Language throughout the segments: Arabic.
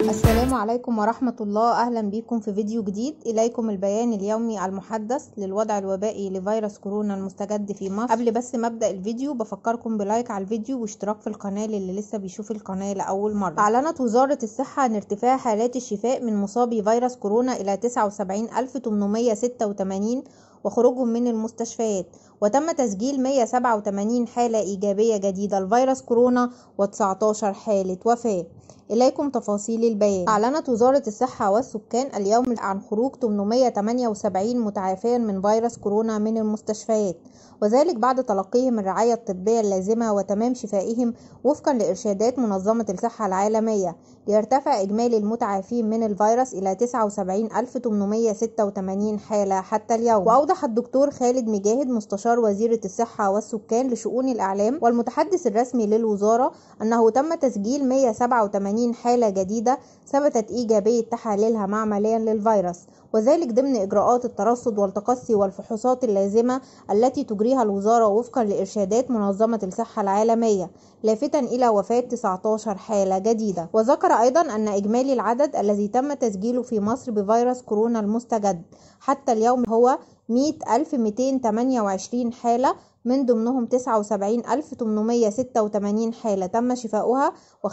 السلام عليكم ورحمة الله أهلا بكم في فيديو جديد إليكم البيان اليومي المحدث للوضع الوبائي لفيروس كورونا المستجد في مصر قبل بس ما أبدأ الفيديو بفكركم بلايك على الفيديو واشتراك في القناة للي لسه بيشوف القناة لأول مرة أعلنت وزارة الصحة عن ارتفاع حالات الشفاء من مصابي فيروس كورونا إلى 79886 وخروجهم من المستشفيات وتم تسجيل 187 حالة إيجابية جديدة لفيروس كورونا و19 حالة وفاة إليكم تفاصيل البيان أعلنت وزارة الصحة والسكان اليوم عن خروج 878 متعافيا من فيروس كورونا من المستشفيات وذلك بعد تلقيهم الرعاية الطبية اللازمة وتمام شفائهم وفقا لإرشادات منظمة الصحة العالمية ليرتفع إجمالي المتعافين من الفيروس إلى 79886 حالة حتى اليوم وأوضح الدكتور خالد مجاهد مستشار وزيرة الصحة والسكان لشؤون الإعلام والمتحدث الرسمي للوزارة أنه تم تسجيل 187 80 حالة جديدة ثبتت إيجابية تحاليلها معمليا للفيروس وذلك ضمن إجراءات الترصد والتقصي والفحوصات اللازمة التي تجريها الوزارة وفقا لإرشادات منظمة الصحة العالمية لافتا إلى وفاة 19 حالة جديدة وذكر أيضا أن إجمالي العدد الذي تم تسجيله في مصر بفيروس كورونا المستجد حتى اليوم هو 100228 حالة من ضمنهم 79886 حالة تم شفاؤها و5560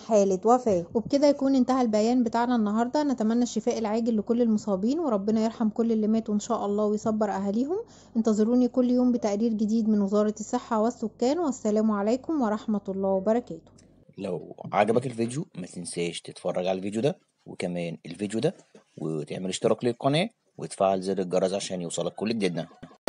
حالة وفاة وبكده يكون انتهى البيان بتاعنا النهاردة نتمنى الشفاء العاجل لكل المصابين وربنا يرحم كل اللي ماتوا إن شاء الله ويصبر أهاليهم انتظروني كل يوم بتقرير جديد من وزارة الصحة والسكان والسلام عليكم ورحمة الله وبركاته لو عجبك الفيديو ما تنساش تتفرج على الفيديو ده وكمان الفيديو ده وتعمل اشتراك للقناة وتفعل زر الجرس عشان يوصلك كل جديدنا